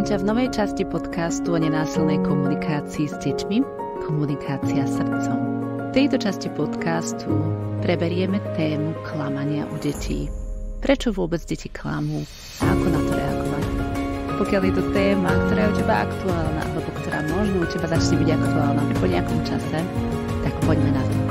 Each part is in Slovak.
Vítam ťa v novej časti podcastu o nenásilnej komunikácii s deťmi Komunikácia srdcom. V tejto časti podcastu preberieme tému klamania u detí. Prečo vôbec deti klamú a ako na to reagovať? Pokiaľ je to téma, ktorá je u teba aktuálna, alebo ktorá možno u teba začne byť aktuálna po nejakom čase, tak poďme na to.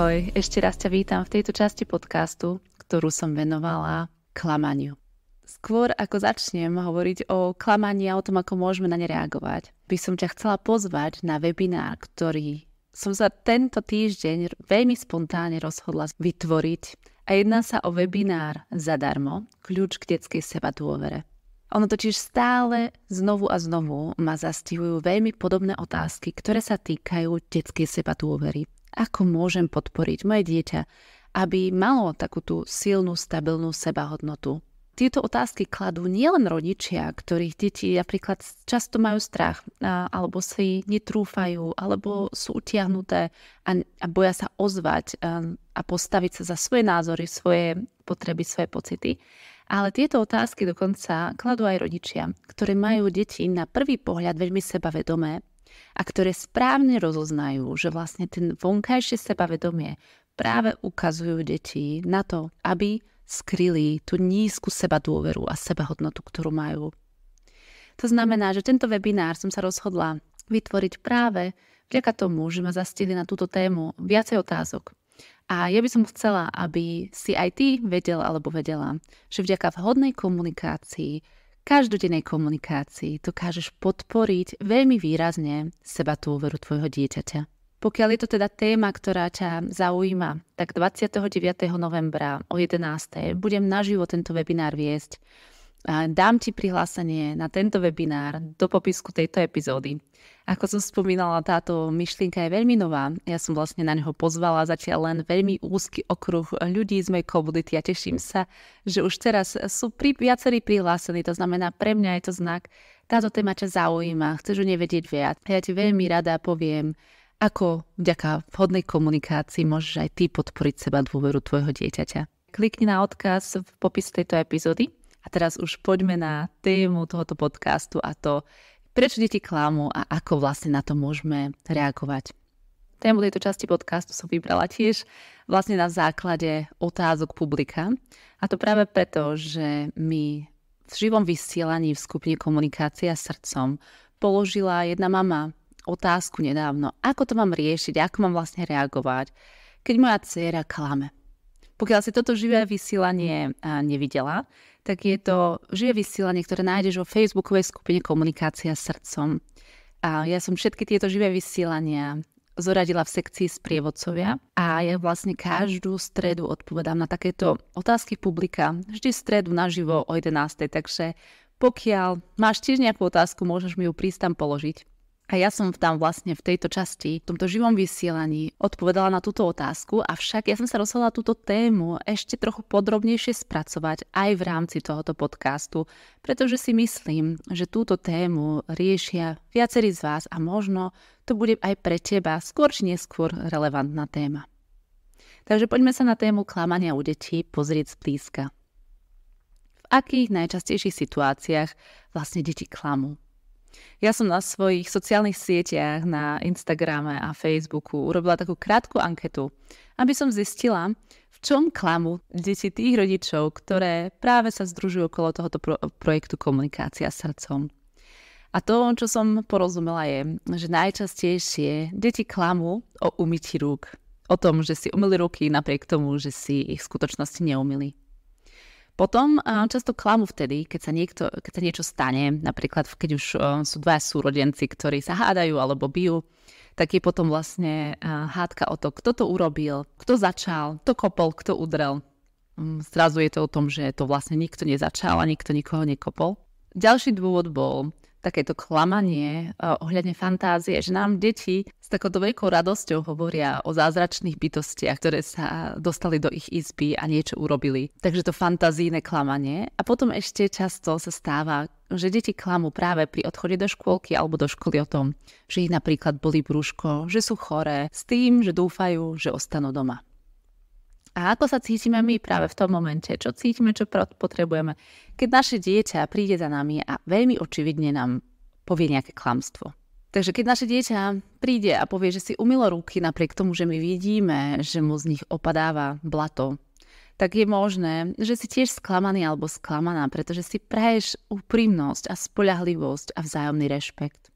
Ahoj, ešte raz ťa vítam v tejto časti podcastu, ktorú som venovala klamaniu. Skôr ako začnem hovoriť o klamaní a o tom, ako môžeme na ne reagovať, by som ťa chcela pozvať na webinár, ktorý som sa tento týždeň veľmi spontánne rozhodla vytvoriť a jedná sa o webinár zadarmo Kľúč k detskej seba dôvere. Ono totiž stále znovu a znovu ma zastihujú veľmi podobné otázky, ktoré sa týkajú detskej seba dôvery ako môžem podporiť moje dieťa, aby malo takú tú silnú, stabilnú sebahodnotu. Tieto otázky kladú nielen rodičia, ktorých deti napríklad často majú strach, alebo si netrúfajú, alebo sú utiahnuté a, a boja sa ozvať a, a postaviť sa za svoje názory, svoje potreby, svoje pocity. Ale tieto otázky dokonca kladú aj rodičia, ktorí majú deti na prvý pohľad veľmi sebavedomé, a ktoré správne rozoznajú, že vlastne ten vonkajšie sebavedomie práve ukazujú deti na to, aby skryli tú nízku seba dôveru a sebahodnotu, ktorú majú. To znamená, že tento webinár som sa rozhodla vytvoriť práve vďaka tomu, že ma zastihli na túto tému viacej otázok. A ja by som chcela, aby si aj ty vedel alebo vedela, že vďaka vhodnej komunikácii každodennej komunikácii dokážeš podporiť veľmi výrazne seba tú úveru tvojho dieťaťa. Pokiaľ je to teda téma, ktorá ťa zaujíma, tak 29. novembra o 11. budem naživo tento webinár viesť Dám ti prihlásenie na tento webinár do popisku tejto epizódy. Ako som spomínala, táto myšlienka je veľmi nová. Ja som vlastne na neho pozvala zatiaľ len veľmi úzky okruh ľudí z mojej komunity a teším sa, že už teraz sú pri, viacerí prihlásení. To znamená, pre mňa je to znak, táto téma ťa zaujíma, chceš o nej vedieť viac. Ja ti veľmi rada poviem, ako vďaka vhodnej komunikácii môžeš aj ty podporiť seba dôveru tvojho dieťaťa. Klikni na odkaz v popis tejto epizódy a teraz už poďme na tému tohoto podcastu a to, prečo deti klamú a ako vlastne na to môžeme reagovať. Tému tejto časti podcastu som vybrala tiež vlastne na základe otázok publika. A to práve preto, že mi v živom vysielaní v skupine Komunikácia srdcom položila jedna mama otázku nedávno, ako to mám riešiť, ako mám vlastne reagovať, keď moja dcéra klame. Pokiaľ si toto živé mhm. vysielanie nevidela, tak je to živé vysielanie, ktoré nájdeš vo facebookovej skupine Komunikácia srdcom. A ja som všetky tieto živé vysielania zoradila v sekcii sprievodcovia a ja vlastne každú stredu odpovedám na takéto otázky publika. Vždy stredu naživo o 11. Takže pokiaľ máš tiež nejakú otázku, môžeš mi ju prísť tam položiť. A ja som tam vlastne v tejto časti, v tomto živom vysielaní odpovedala na túto otázku, avšak ja som sa rozhodla túto tému ešte trochu podrobnejšie spracovať aj v rámci tohoto podcastu, pretože si myslím, že túto tému riešia viacerí z vás a možno to bude aj pre teba skôr či neskôr relevantná téma. Takže poďme sa na tému klamania u detí pozrieť zblízka. V akých najčastejších situáciách vlastne deti klamú? Ja som na svojich sociálnych sieťach, na Instagrame a Facebooku urobila takú krátku anketu, aby som zistila, v čom klamu deti tých rodičov, ktoré práve sa združujú okolo tohoto pro- projektu Komunikácia srdcom. A to, čo som porozumela je, že najčastejšie deti klamu o umytí rúk. O tom, že si umyli ruky napriek tomu, že si ich v skutočnosti neumili. Potom často klamu vtedy, keď sa, niekto, keď sa niečo stane, napríklad keď už sú dva súrodenci, ktorí sa hádajú alebo bijú, tak je potom vlastne hádka o to, kto to urobil, kto začal, kto kopol, kto udrel. Mm, zrazu je to o tom, že to vlastne nikto nezačal a nikto nikoho nekopol. Ďalší dôvod bol, takéto klamanie e, ohľadne fantázie, že nám deti s takouto veľkou radosťou hovoria o zázračných bytostiach, ktoré sa dostali do ich izby a niečo urobili. Takže to fantazíne klamanie. A potom ešte často sa stáva, že deti klamú práve pri odchode do škôlky alebo do školy o tom, že ich napríklad boli brúško, že sú choré, s tým, že dúfajú, že ostanú doma. A ako sa cítime my práve v tom momente? Čo cítime, čo potrebujeme? Keď naše dieťa príde za nami a veľmi očividne nám povie nejaké klamstvo. Takže keď naše dieťa príde a povie, že si umilo ruky napriek tomu, že my vidíme, že mu z nich opadáva blato, tak je možné, že si tiež sklamaný alebo sklamaná, pretože si praješ úprimnosť a spolahlivosť a vzájomný rešpekt.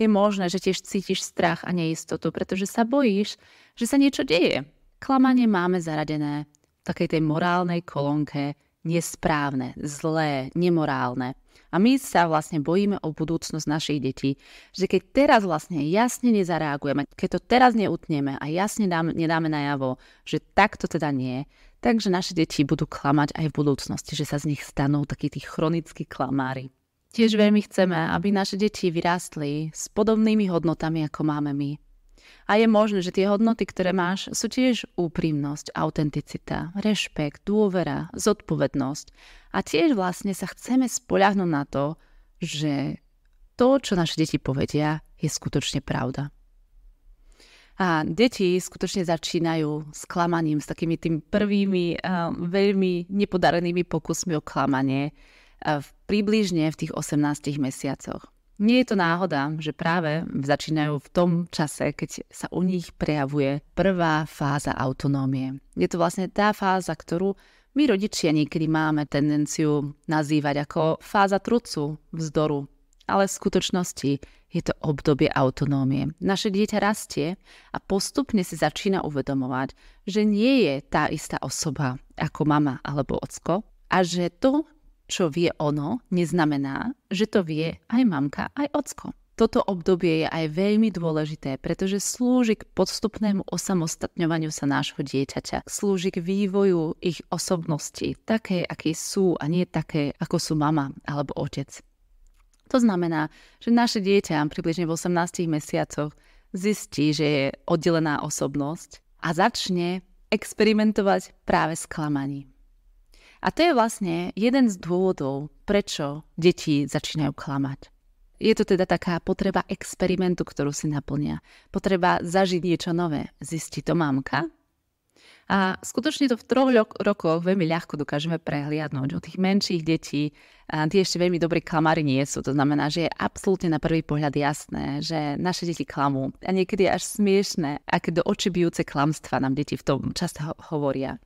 Je možné, že tiež cítiš strach a neistotu, pretože sa bojíš, že sa niečo deje, Klamanie máme zaradené v takej tej morálnej kolónke nesprávne, zlé, nemorálne. A my sa vlastne bojíme o budúcnosť našich detí, že keď teraz vlastne jasne nezareagujeme, keď to teraz neutneme a jasne dám, nedáme najavo, že takto teda nie, takže naše deti budú klamať aj v budúcnosti, že sa z nich stanú takí tí chronickí klamári. Tiež veľmi chceme, aby naše deti vyrástli s podobnými hodnotami, ako máme my. A je možné, že tie hodnoty, ktoré máš, sú tiež úprimnosť, autenticita, rešpekt, dôvera, zodpovednosť. A tiež vlastne sa chceme spoľahnúť na to, že to, čo naše deti povedia, je skutočne pravda. A deti skutočne začínajú s klamaním, s takými tým prvými um, veľmi nepodarenými pokusmi o klamanie eh, v približne v tých 18 mesiacoch. Nie je to náhoda, že práve začínajú v tom čase, keď sa u nich prejavuje prvá fáza autonómie. Je to vlastne tá fáza, ktorú my rodičia niekedy máme tendenciu nazývať ako fáza trucu, vzdoru, ale v skutočnosti je to obdobie autonómie. Naše dieťa rastie a postupne si začína uvedomovať, že nie je tá istá osoba ako mama alebo ocko a že to, čo vie ono, neznamená, že to vie aj mamka, aj ocko. Toto obdobie je aj veľmi dôležité, pretože slúži k podstupnému osamostatňovaniu sa nášho dieťaťa. Slúži k vývoju ich osobnosti, také, aké sú a nie také, ako sú mama alebo otec. To znamená, že naše dieťa približne v 18 mesiacoch zistí, že je oddelená osobnosť a začne experimentovať práve s klamaním. A to je vlastne jeden z dôvodov, prečo deti začínajú klamať. Je to teda taká potreba experimentu, ktorú si naplnia. Potreba zažiť niečo nové. zisti to mamka. A skutočne to v troch rokoch veľmi ľahko dokážeme prehliadnúť. Od tých menších detí a tie ešte veľmi dobrí klamári nie sú. To znamená, že je absolútne na prvý pohľad jasné, že naše deti klamú. A niekedy je až smiešné, aké do očibijúce klamstva nám deti v tom často hovoria.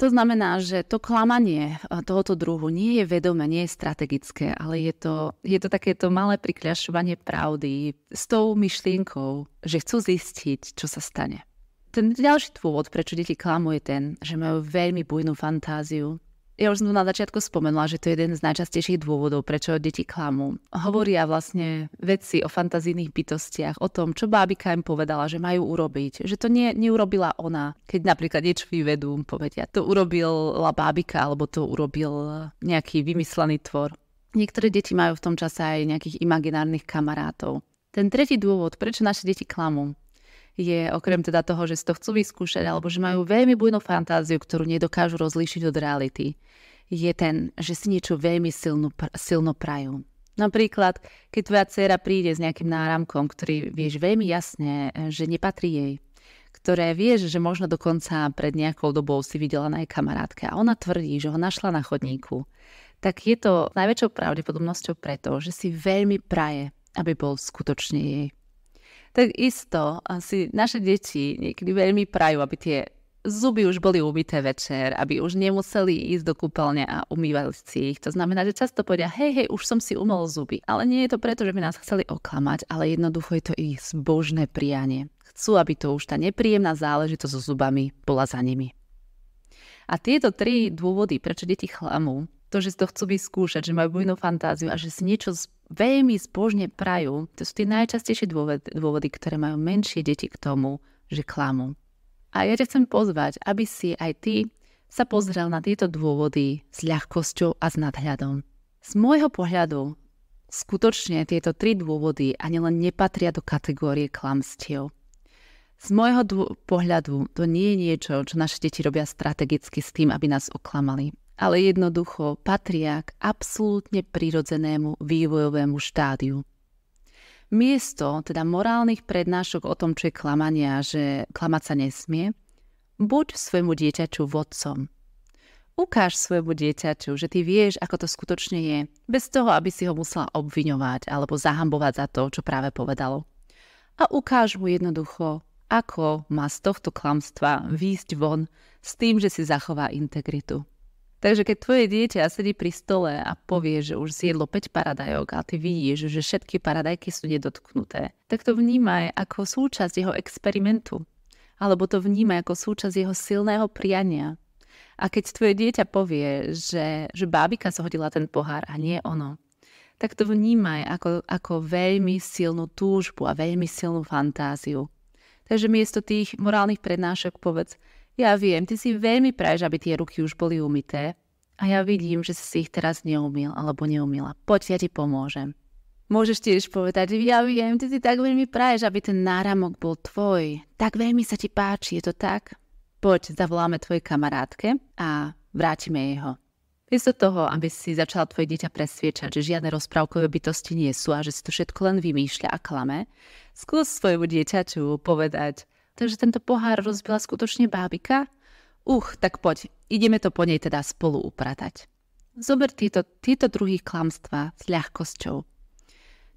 To znamená, že to klamanie e, tohoto druhu nie je vedomé, nie je strategické, ale je to, je to takéto malé prikľašovanie pravdy s tou myšlienkou, že chcú zistiť, čo sa stane. Ten ďalší dôvod, prečo deti klamú, je ten, že majú veľmi bujnú fantáziu, ja už som to na začiatku spomenula, že to je jeden z najčastejších dôvodov, prečo deti klamú. Mhm. Hovoria vlastne veci o fantazijných bytostiach, o tom, čo bábika im povedala, že majú urobiť, že to nie, neurobila ona. Keď napríklad niečo vyvedú, povedia, to urobila bábika, alebo to urobil nejaký vymyslený tvor. Niektoré deti majú v tom čase aj nejakých imaginárnych kamarátov. Ten tretí dôvod, prečo naše deti klamú, je okrem teda toho, že si to chcú vyskúšať alebo že majú veľmi bujnú fantáziu, ktorú nedokážu rozlíšiť od reality, je ten, že si niečo veľmi silno, silno prajú. Napríklad, keď tvoja dcéra príde s nejakým náramkom, ktorý vieš veľmi jasne, eh, že nepatrí jej, ktoré vieš, že možno dokonca pred nejakou dobou si videla na jej kamarátke a ona tvrdí, že ho našla na chodníku, tak je to najväčšou pravdepodobnosťou preto, že si veľmi praje, aby bol skutočne jej tak isto asi naše deti niekedy veľmi prajú, aby tie zuby už boli umyté večer, aby už nemuseli ísť do kúpeľne a umývali si ich. To znamená, že často povedia, hej, hej, už som si umol zuby. Ale nie je to preto, že by nás chceli oklamať, ale jednoducho je to ich zbožné prianie. Chcú, aby to už tá nepríjemná záležitosť so zubami bola za nimi. A tieto tri dôvody, prečo deti chlamú, to, že si to chcú vyskúšať, že majú bujnú fantáziu a že si niečo veľmi zbožne prajú, to sú tie najčastejšie dôvody, dôvody, ktoré majú menšie deti k tomu, že klamú. A ja ťa chcem pozvať, aby si aj ty sa pozrel na tieto dôvody s ľahkosťou a s nadhľadom. Z môjho pohľadu skutočne tieto tri dôvody ani len nepatria do kategórie klamstiev. Z môjho dô- pohľadu to nie je niečo, čo naše deti robia strategicky s tým, aby nás oklamali ale jednoducho patria k absolútne prirodzenému vývojovému štádiu. Miesto teda morálnych prednášok o tom, čo je klamania, že klamať sa nesmie, buď svojmu dieťaču vodcom. Ukáž svojmu dieťaču, že ty vieš, ako to skutočne je, bez toho, aby si ho musela obviňovať alebo zahambovať za to, čo práve povedalo. A ukáž mu jednoducho, ako má z tohto klamstva výjsť von s tým, že si zachová integritu. Takže keď tvoje dieťa sedí pri stole a hm. povie, že už zjedlo 5 paradajok a ty vidíš, že všetky paradajky sú nedotknuté, tak to vnímaj ako súčasť jeho experimentu. Alebo to vnímaj ako súčasť jeho silného priania. A keď tvoje dieťa povie, že, že bábika zhodila ten pohár a nie ono, tak to vnímaj ako, ako veľmi silnú túžbu a veľmi silnú fantáziu. Takže miesto tých morálnych prednášok povedz, ja viem, ty si veľmi praješ, aby tie ruky už boli umité. A ja vidím, že si ich teraz neumil alebo neumila. Poď, ja ti pomôžem. Môžeš tiež povedať, že ja viem, ty si tak veľmi praješ, aby ten náramok bol tvoj. Tak veľmi sa ti páči, je to tak? Poď, zavoláme tvojej kamarátke a vrátime jej ho. Miesto toho, aby si začala tvoje dieťa presviečať, že žiadne rozprávkové bytosti nie sú a že si to všetko len vymýšľa a klame, skús svojmu dieťaču povedať, Takže tento pohár rozbila skutočne bábika. Uch, tak poď, ideme to po nej teda spolu upratať. Zober tieto, tieto druhy klamstva s ľahkosťou.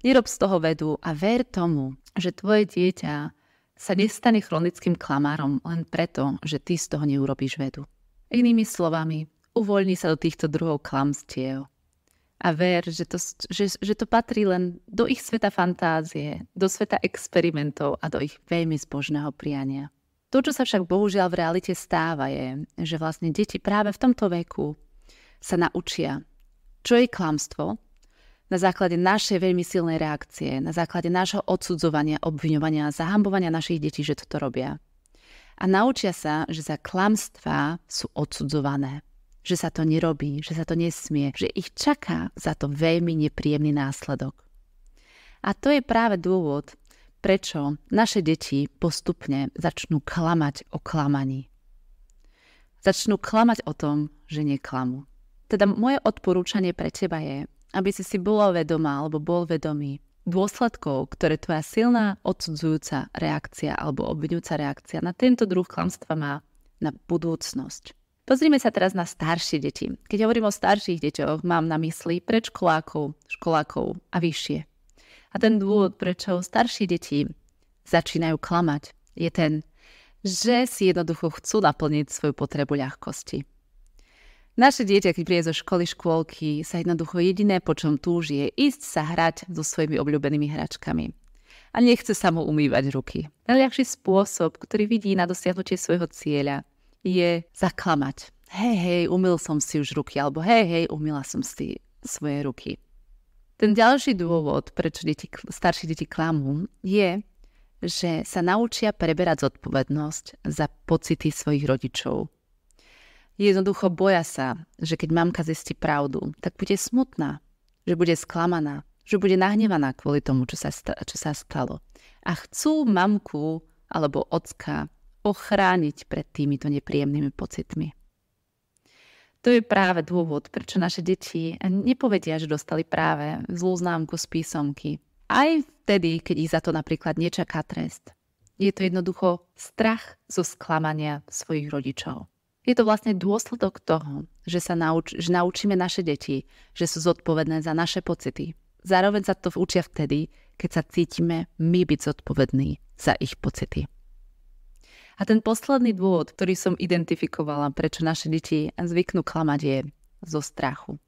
Nerob z toho vedu a ver tomu, že tvoje dieťa sa nestane chronickým klamárom len preto, že ty z toho neurobíš vedu. Inými slovami, uvoľni sa do týchto druhov klamstiev a ver, že to, že, že to patrí len do ich sveta fantázie, do sveta experimentov a do ich veľmi zbožného priania. To, čo sa však bohužiaľ v realite stáva, je, že vlastne deti práve v tomto veku sa naučia, čo je klamstvo, na základe našej veľmi silnej reakcie, na základe nášho odsudzovania, obviňovania a zahambovania našich detí, že toto robia. A naučia sa, že za klamstvá sú odsudzované že sa to nerobí, že sa to nesmie, že ich čaká za to veľmi nepríjemný následok. A to je práve dôvod, prečo naše deti postupne začnú klamať o klamaní. Začnú klamať o tom, že neklamú. Teda moje odporúčanie pre teba je, aby si si bola vedomá alebo bol vedomý dôsledkov, ktoré tvoja silná odsudzujúca reakcia alebo obvinujúca reakcia na tento druh klamstva má na budúcnosť. Pozrime sa teraz na staršie deti. Keď hovorím o starších deťoch, mám na mysli predškolákov, školákov a vyššie. A ten dôvod, prečo starší deti začínajú klamať, je ten, že si jednoducho chcú naplniť svoju potrebu ľahkosti. Naše dieťa, keď príde zo školy, škôlky, sa jednoducho jediné, po čom túži, je ísť sa hrať so svojimi obľúbenými hračkami. A nechce sa mu umývať ruky. Najľahší spôsob, ktorý vidí na dosiahnutie svojho cieľa, je zaklamať. Hej, hej, umyl som si už ruky, alebo hej, hej, umila som si svoje ruky. Ten ďalší dôvod, prečo deti, starší deti klamú, je, že sa naučia preberať zodpovednosť za pocity svojich rodičov. Jednoducho boja sa, že keď mamka zistí pravdu, tak bude smutná, že bude sklamaná, že bude nahnevaná kvôli tomu, čo sa, čo sa stalo. A chcú mamku alebo ocka ochrániť pred týmito nepríjemnými pocitmi. To je práve dôvod, prečo naše deti nepovedia, že dostali práve zlú známku z písomky. Aj vtedy, keď ich za to napríklad nečaká trest. Je to jednoducho strach zo sklamania svojich rodičov. Je to vlastne dôsledok toho, že sa nauč- že naučíme naše deti, že sú zodpovedné za naše pocity. Zároveň sa to učia vtedy, keď sa cítime my byť zodpovední za ich pocity. A ten posledný dôvod, ktorý som identifikovala, prečo naše deti zvyknú klamať, je zo strachu.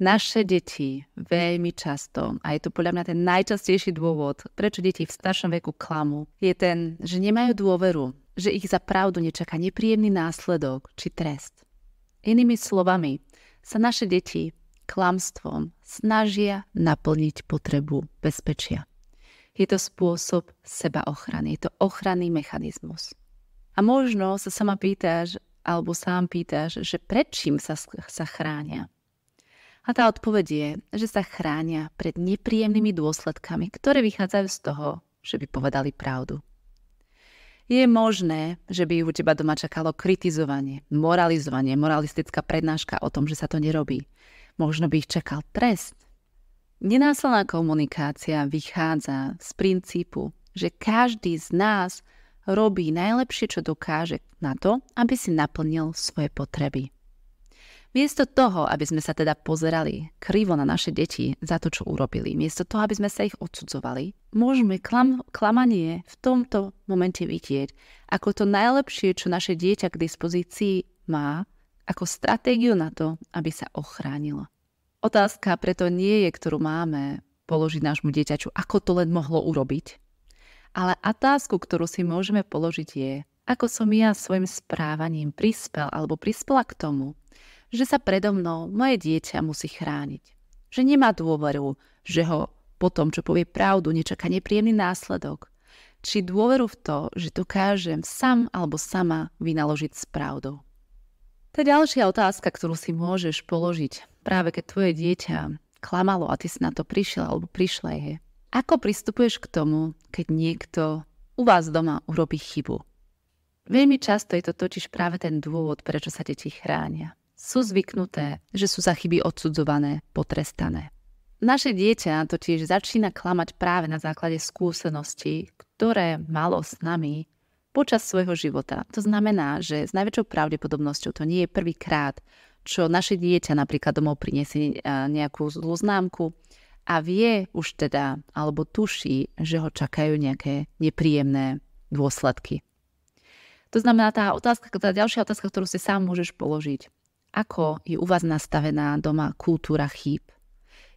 Naše deti veľmi často, a je to podľa mňa ten najčastejší dôvod, prečo deti v staršom veku klamú, je ten, že nemajú dôveru, že ich za pravdu nečaká nepríjemný následok či trest. Inými slovami, sa naše deti klamstvom snažia naplniť potrebu bezpečia je to spôsob sebaochrany. Je to ochranný mechanizmus. A možno sa sama pýtaš, alebo sám pýtaš, že pred čím sa, sa chránia. A tá odpoveď je, že sa chránia pred nepríjemnými dôsledkami, ktoré vychádzajú z toho, že by povedali pravdu. Je možné, že by u teba doma čakalo kritizovanie, moralizovanie, moralistická prednáška o tom, že sa to nerobí. Možno by ich čakal trest, Nenásilná komunikácia vychádza z princípu, že každý z nás robí najlepšie, čo dokáže na to, aby si naplnil svoje potreby. Miesto toho, aby sme sa teda pozerali krivo na naše deti za to, čo urobili, miesto toho, aby sme sa ich odsudzovali, môžeme klam- klamanie v tomto momente vidieť ako to najlepšie, čo naše dieťa k dispozícii má, ako stratégiu na to, aby sa ochránilo. Otázka preto nie je, ktorú máme položiť nášmu dieťaču, ako to len mohlo urobiť. Ale otázku, ktorú si môžeme položiť je, ako som ja svojim správaním prispel alebo prispela k tomu, že sa predo mnou moje dieťa musí chrániť. Že nemá dôveru, že ho po tom, čo povie pravdu, nečaká nepríjemný následok. Či dôveru v to, že dokážem sám alebo sama vynaložiť s pravdou. Tá ďalšia otázka, ktorú si môžeš položiť, práve keď tvoje dieťa klamalo a ty si na to prišiel alebo prišla je. Ako pristupuješ k tomu, keď niekto u vás doma urobí chybu? Veľmi často je to totiž práve ten dôvod, prečo sa deti chránia. Sú zvyknuté, že sú za chyby odsudzované, potrestané. Naše dieťa totiž začína klamať práve na základe skúseností, ktoré malo s nami počas svojho života. To znamená, že s najväčšou pravdepodobnosťou to nie je prvýkrát, čo naše dieťa napríklad domov priniesie e, nejakú zlú známku a vie už teda, alebo tuší, že ho čakajú nejaké nepríjemné dôsledky. To znamená tá otázka, tá ďalšia otázka, ktorú si sám môžeš položiť. Ako je u vás nastavená doma kultúra chýb?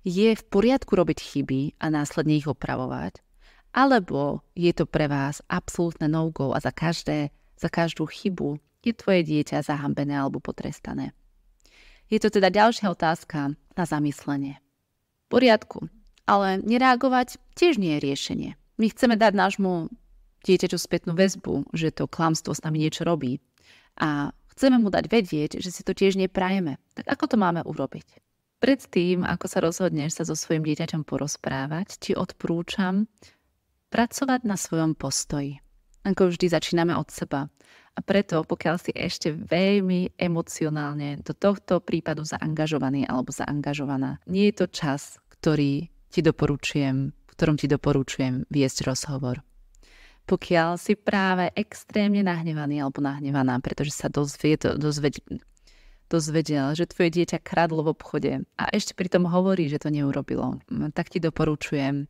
Je v poriadku robiť chyby a následne ich opravovať? Alebo je to pre vás absolútne no-go a za, každé, za každú chybu je tvoje dieťa zahambené alebo potrestané. Je to teda ďalšia otázka na zamyslenie. V poriadku, ale nereagovať tiež nie je riešenie. My chceme dať nášmu dieťaťu spätnú väzbu, že to klamstvo s nami niečo robí. A chceme mu dať vedieť, že si to tiež neprajeme. Tak ako to máme urobiť? Predtým, ako sa rozhodneš sa so svojim dieťaťom porozprávať, ti odprúčam, pracovať na svojom postoji. Ako vždy začíname od seba. A preto, pokiaľ si ešte veľmi emocionálne do tohto prípadu zaangažovaný alebo zaangažovaná, nie je to čas, ktorý ti doporučujem, v ktorom ti doporučujem viesť rozhovor. Pokiaľ si práve extrémne nahnevaný alebo nahnevaná, pretože sa do, dozved, dozvedel, že tvoje dieťa kradlo v obchode a ešte pri tom hovorí, že to neurobilo, tak ti doporučujem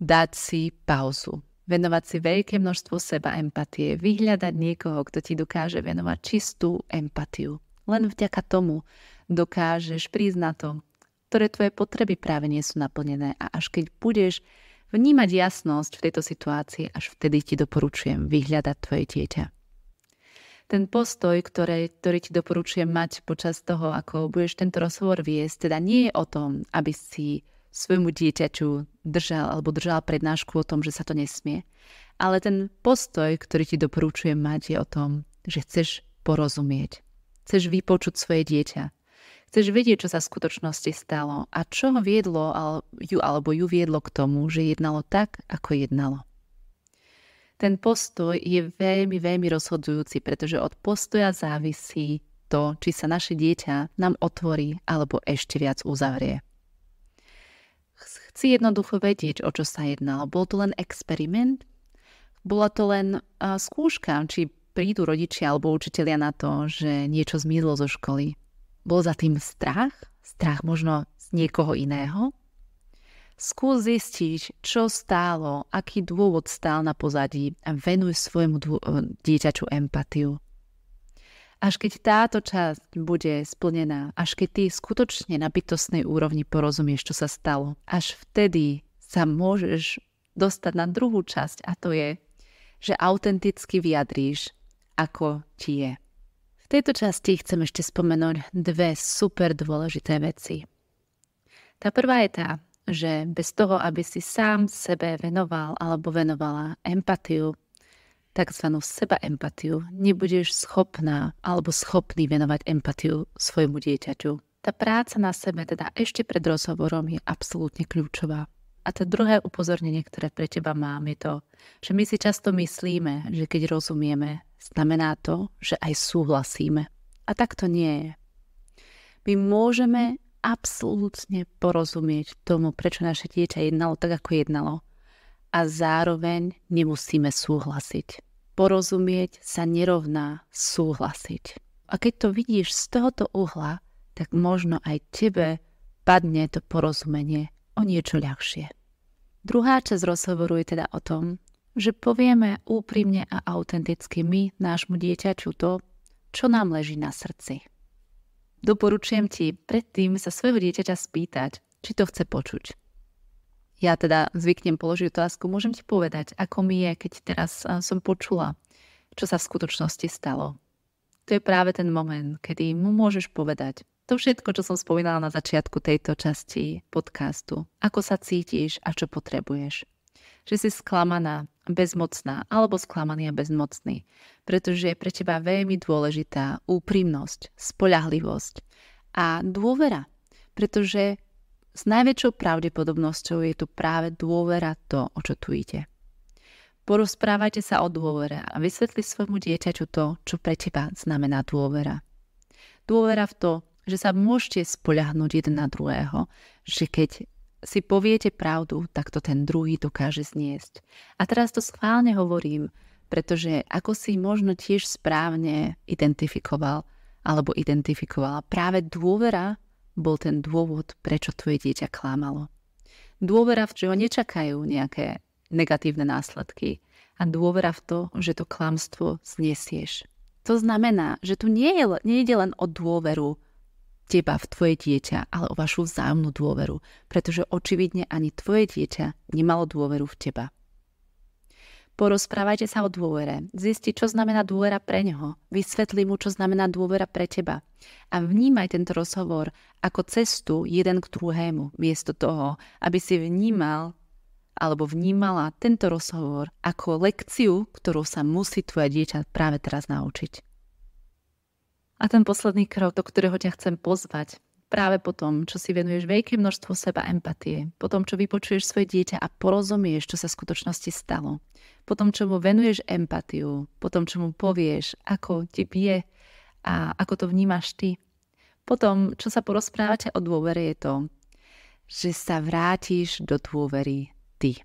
dať si pauzu. Venovať si veľké množstvo seba empatie, vyhľadať niekoho, kto ti dokáže venovať čistú empatiu. Len vďaka tomu dokážeš prísť na to, ktoré tvoje potreby práve nie sú naplnené a až keď budeš vnímať jasnosť v tejto situácii, až vtedy ti doporučujem vyhľadať tvoje dieťa. Ten postoj, ktoré, ktorý ti doporučujem mať počas toho, ako budeš tento rozhovor viesť, teda nie je o tom, aby si svojmu dieťaťu držal alebo držala prednášku o tom, že sa to nesmie. Ale ten postoj, ktorý ti doporúčujem mať, je o tom, že chceš porozumieť. Chceš vypočuť svoje dieťa. Chceš vedieť, čo sa v skutočnosti stalo a čo ho viedlo ju alebo ju viedlo k tomu, že jednalo tak, ako jednalo. Ten postoj je veľmi, veľmi rozhodujúci, pretože od postoja závisí to, či sa naše dieťa nám otvorí alebo ešte viac uzavrie. Chci jednoducho vedieť, o čo sa jednalo. Bol to len experiment? Bola to len uh, skúška, či prídu rodičia alebo učitelia na to, že niečo zmizlo zo školy. Bol za tým strach? Strach možno z niekoho iného? Skús zistiť, čo stálo, aký dôvod stál na pozadí a venuj svojmu dô- eh, dieťaču empatiu. Až keď táto časť bude splnená, až keď ty skutočne na bytostnej úrovni porozumieš, čo sa stalo, až vtedy sa môžeš dostať na druhú časť a to je, že autenticky vyjadríš, ako ti je. V tejto časti chcem ešte spomenúť dve super dôležité veci. Tá prvá je tá, že bez toho, aby si sám sebe venoval alebo venovala empatiu, tzv. sebaempatiu, nebudeš schopná alebo schopný venovať empatiu svojmu dieťaťu. Tá práca na sebe teda ešte pred rozhovorom je absolútne kľúčová. A to druhé upozornenie, ktoré pre teba mám, je to, že my si často myslíme, že keď rozumieme, znamená to, že aj súhlasíme. A tak to nie je. My môžeme absolútne porozumieť tomu, prečo naše dieťa jednalo tak, ako jednalo. A zároveň nemusíme súhlasiť. Porozumieť sa nerovná súhlasiť. A keď to vidíš z tohoto uhla, tak možno aj tebe padne to porozumenie o niečo ľahšie. Druhá časť rozhovoru je teda o tom, že povieme úprimne a autenticky my nášmu dieťaču to, čo nám leží na srdci. Doporučujem ti predtým sa svojho dieťaťa spýtať, či to chce počuť ja teda zvyknem položiť otázku, môžem ti povedať, ako mi je, keď teraz som počula, čo sa v skutočnosti stalo. To je práve ten moment, kedy mu môžeš povedať to všetko, čo som spomínala na začiatku tejto časti podcastu. Ako sa cítiš a čo potrebuješ. Že si sklamaná, bezmocná alebo sklamaný a bezmocný, pretože je pre teba veľmi dôležitá úprimnosť, spolahlivosť a dôvera, pretože s najväčšou pravdepodobnosťou je tu práve dôvera to, o čo tu ide. Porozprávajte sa o dôvere a vysvetli svojmu dieťaťu to, čo pre teba znamená dôvera. Dôvera v to, že sa môžete spoľahnúť jeden na druhého, že keď si poviete pravdu, tak to ten druhý dokáže zniesť. A teraz to schválne hovorím, pretože ako si možno tiež správne identifikoval alebo identifikovala, práve dôvera bol ten dôvod, prečo tvoje dieťa klamalo. Dôvera v to, že ho nečakajú nejaké negatívne následky a dôvera v to, že to klamstvo znesieš. To znamená, že tu nie je, nie je len o dôveru teba v tvoje dieťa, ale o vašu vzájomnú dôveru, pretože očividne ani tvoje dieťa nemalo dôveru v teba. Porozprávajte sa o dôvere. Zisti, čo znamená dôvera pre neho. Vysvetli mu, čo znamená dôvera pre teba. A vnímaj tento rozhovor ako cestu jeden k druhému, miesto toho, aby si vnímal alebo vnímala tento rozhovor ako lekciu, ktorú sa musí tvoje dieťa práve teraz naučiť. A ten posledný krok, do ktorého ťa chcem pozvať, práve po tom, čo si venuješ veľké množstvo seba empatie, po tom, čo vypočuješ svoje dieťa a porozumieš, čo sa v skutočnosti stalo, po tom, čo mu venuješ empatiu, po tom, čo mu povieš, ako ti pije a ako to vnímaš ty. Potom, čo sa porozprávate o dôvere, je to, že sa vrátiš do dôvery ty.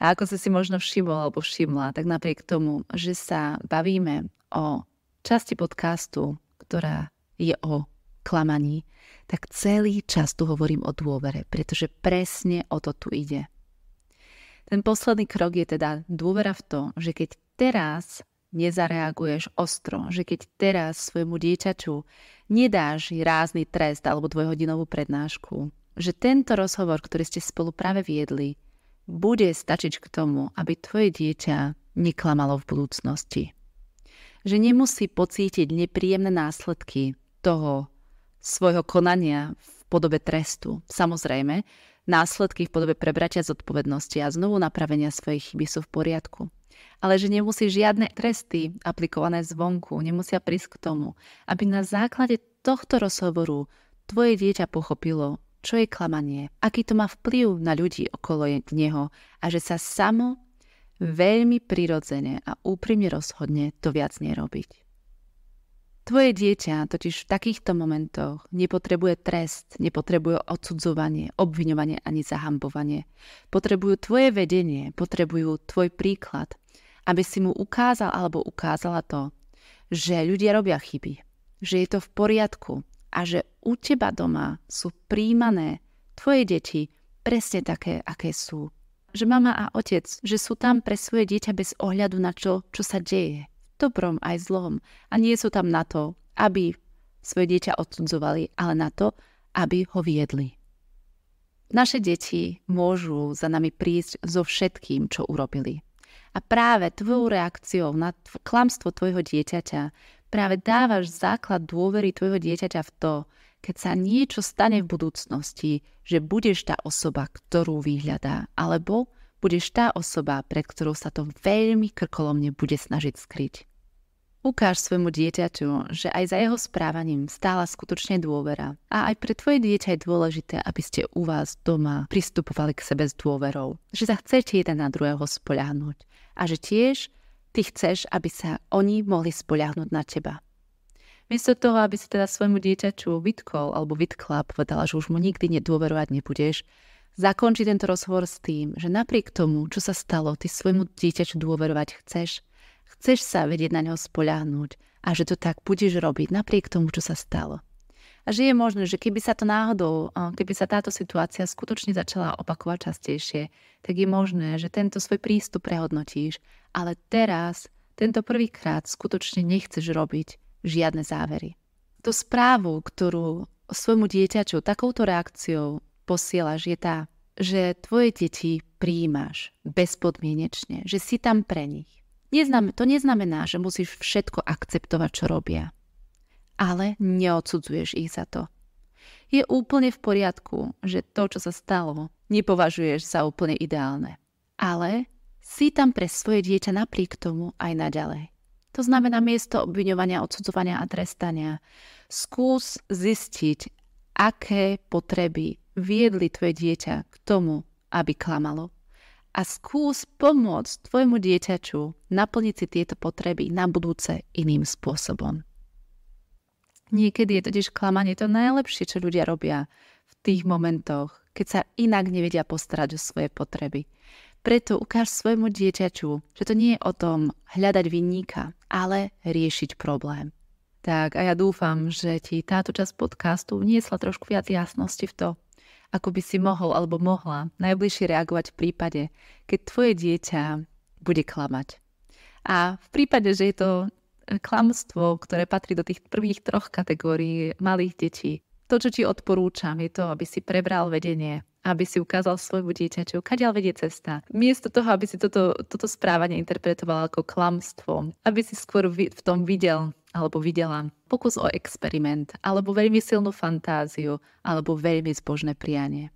A ako si si možno všimol alebo všimla, tak napriek tomu, že sa bavíme o časti podcastu, ktorá je o klamaní, tak celý čas tu hovorím o dôvere, pretože presne o to tu ide. Ten posledný krok je teda dôvera v to, že keď teraz nezareaguješ ostro, že keď teraz svojmu dieťaču nedáš rázny trest alebo dvojhodinovú prednášku, že tento rozhovor, ktorý ste spolu práve viedli, bude stačiť k tomu, aby tvoje dieťa neklamalo v budúcnosti. Že nemusí pocítiť nepríjemné následky toho, svojho konania v podobe trestu. Samozrejme, následky v podobe prebratia zodpovednosti a znovu napravenia svojej chyby sú v poriadku. Ale že nemusí žiadne tresty aplikované zvonku, nemusia prísť k tomu, aby na základe tohto rozhovoru tvoje dieťa pochopilo, čo je klamanie, aký to má vplyv na ľudí okolo neho a že sa samo veľmi prirodzene a úprimne rozhodne to viac nerobiť. Tvoje dieťa totiž v takýchto momentoch nepotrebuje trest, nepotrebuje odsudzovanie, obviňovanie ani zahambovanie. Potrebujú tvoje vedenie, potrebujú tvoj príklad, aby si mu ukázal alebo ukázala to, že ľudia robia chyby, že je to v poriadku a že u teba doma sú príjmané tvoje deti presne také, aké sú. Že mama a otec, že sú tam pre svoje dieťa bez ohľadu na to, čo sa deje dobrom aj zlom. A nie sú tam na to, aby svoje dieťa odsudzovali, ale na to, aby ho viedli. Naše deti môžu za nami prísť so všetkým, čo urobili. A práve tvojou reakciou na tv- klamstvo tvojho dieťaťa práve dávaš základ dôvery tvojho dieťaťa v to, keď sa niečo stane v budúcnosti, že budeš tá osoba, ktorú vyhľadá, alebo budeš tá osoba, pred ktorou sa to veľmi krkolomne bude snažiť skryť. Ukáž svojmu dieťaťu, že aj za jeho správaním stála skutočne dôvera. A aj pre tvoje dieťa je dôležité, aby ste u vás doma pristupovali k sebe s dôverou. Že sa chcete jeden na druhého spoľahnúť. A že tiež ty chceš, aby sa oni mohli spoľahnúť na teba. Miesto toho, aby si teda svojmu dieťaču vytkol alebo vytkla a povedala, že už mu nikdy nedôverovať nebudeš, zakonči tento rozhovor s tým, že napriek tomu, čo sa stalo, ty svojmu dieťaču dôverovať chceš, Chceš sa vedieť na ňo spoľahnúť a že to tak budeš robiť napriek tomu, čo sa stalo. A že je možné, že keby sa to náhodou, keby sa táto situácia skutočne začala opakovať častejšie, tak je možné, že tento svoj prístup prehodnotíš, ale teraz, tento prvýkrát skutočne nechceš robiť žiadne závery. To správu, ktorú svojmu dieťaču takouto reakciou posielaš, je tá, že tvoje deti príjimaš bezpodmienečne, že si tam pre nich Neznam, to neznamená, že musíš všetko akceptovať, čo robia. Ale neodsudzuješ ich za to. Je úplne v poriadku, že to, čo sa stalo, nepovažuješ za úplne ideálne. Ale si tam pre svoje dieťa napriek tomu aj naďalej. To znamená miesto obviňovania, odsudzovania a trestania. Skús zistiť, aké potreby viedli tvoje dieťa k tomu, aby klamalo a skús pomôcť tvojmu dieťaču naplniť si tieto potreby na budúce iným spôsobom. Niekedy je totiž klamanie to najlepšie, čo ľudia robia v tých momentoch, keď sa inak nevedia postarať o svoje potreby. Preto ukáž svojmu dieťaču, že to nie je o tom hľadať vinníka, ale riešiť problém. Tak a ja dúfam, že ti táto časť podcastu vniesla trošku viac jasnosti v to, ako by si mohol alebo mohla najbližšie reagovať v prípade, keď tvoje dieťa bude klamať. A v prípade, že je to e, klamstvo, ktoré patrí do tých prvých troch kategórií malých detí, to, čo ti odporúčam, je to, aby si prebral vedenie, aby si ukázal svojmu dieťaťu, kadiaľ vedie cesta. Miesto toho, aby si toto, toto správanie interpretoval ako klamstvo, aby si skôr v tom videl alebo videla pokus o experiment, alebo veľmi silnú fantáziu, alebo veľmi zbožné prianie.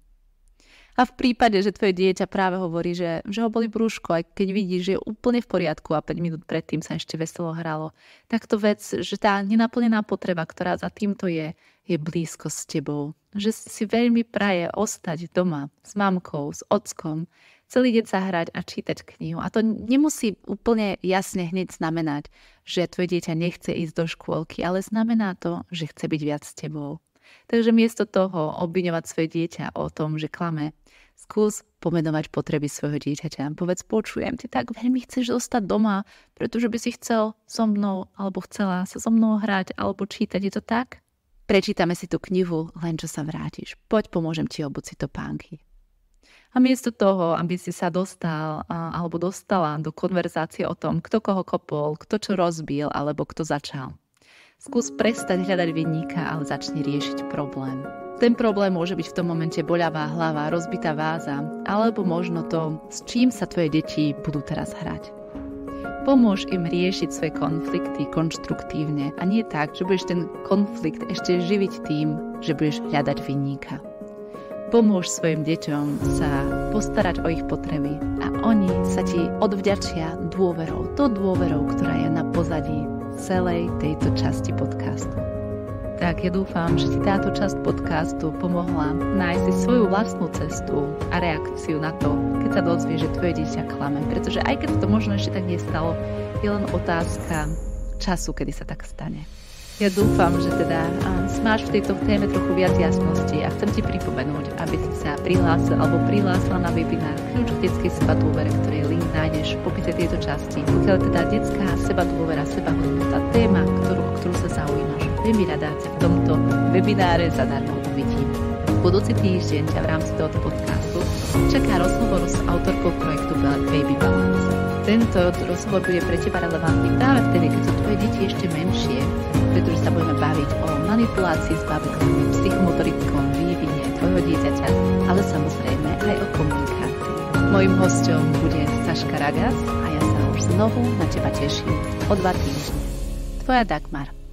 A v prípade, že tvoje dieťa práve hovorí, že, že ho boli brúško, aj keď vidíš, že je úplne v poriadku a 5 minút predtým sa ešte veselo hralo, tak to vec, že tá nenaplnená potreba, ktorá za týmto je, je blízko s tebou. Že si veľmi praje ostať doma s mamkou, s ockom, celý deň sa hrať a čítať knihu. A to nemusí úplne jasne hneď znamenať, že tvoje dieťa nechce ísť do škôlky, ale znamená to, že chce byť viac s tebou. Takže miesto toho obviňovať svoje dieťa o tom, že klame, skús pomenovať potreby svojho dieťaťa. Povedz, počujem, ty tak veľmi chceš zostať doma, pretože by si chcel so mnou alebo chcela sa so mnou hrať alebo čítať. Je to tak? Prečítame si tú knihu, len čo sa vrátiš. Poď, pomôžem ti obuci to pánky. A miesto toho, aby si sa dostal alebo dostala do konverzácie o tom, kto koho kopol, kto čo rozbil alebo kto začal. Skús prestať hľadať vinníka, ale začni riešiť problém. Ten problém môže byť v tom momente boľavá hlava, rozbitá váza, alebo možno to, s čím sa tvoje deti budú teraz hrať. Pomôž im riešiť svoje konflikty konštruktívne a nie tak, že budeš ten konflikt ešte živiť tým, že budeš hľadať vinníka. Pomôž svojim deťom sa postarať o ich potreby a oni sa ti odvďačia dôverou, to dôverou, ktorá je na pozadí celej tejto časti podcastu. Tak ja dúfam, že ti táto časť podcastu pomohla nájsť si svoju vlastnú cestu a reakciu na to, keď sa dozvie, že tvoje dieťa klame. Pretože aj keď to možno ešte tak nestalo, je len otázka času, kedy sa tak stane. Ja dúfam, že teda máš v tejto téme trochu viac jasnosti a chcem ti pripomenúť, aby si sa prihlásil alebo prihlásila na webinár Kľúč k detskej sebadôvere, ktorej link nájdeš v popise tejto časti. Pokiaľ teda detská sebadôvera, sebahodnota, téma, ktorú, o ktorú sa zaujímaš, veľmi rada sa v tomto webináre zadarmo uvidím. Budúci týždeň ťa v rámci tohoto podcastu čaká rozhovor s autorkou projektu Baby Balance tento rozhovor bude pre teba relevantný práve vtedy, keď sú tvoje deti ešte menšie, pretože sa budeme baviť o manipulácii s bábetkom, psychomotorickom vývine tvojho dieťaťa, ale samozrejme aj o komunikácii. Mojím hosťom bude Saška Ragas a ja sa už znovu na teba teším o dva týždne. Tvoja Dagmar.